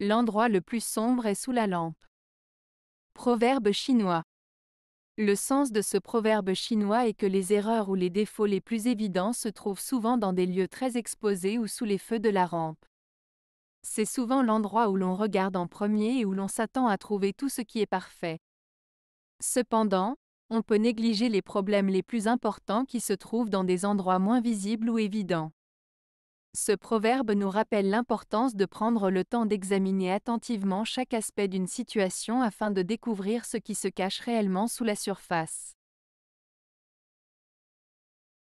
L'endroit le plus sombre est sous la lampe. Proverbe chinois. Le sens de ce proverbe chinois est que les erreurs ou les défauts les plus évidents se trouvent souvent dans des lieux très exposés ou sous les feux de la rampe. C'est souvent l'endroit où l'on regarde en premier et où l'on s'attend à trouver tout ce qui est parfait. Cependant, on peut négliger les problèmes les plus importants qui se trouvent dans des endroits moins visibles ou évidents. Ce proverbe nous rappelle l'importance de prendre le temps d'examiner attentivement chaque aspect d'une situation afin de découvrir ce qui se cache réellement sous la surface.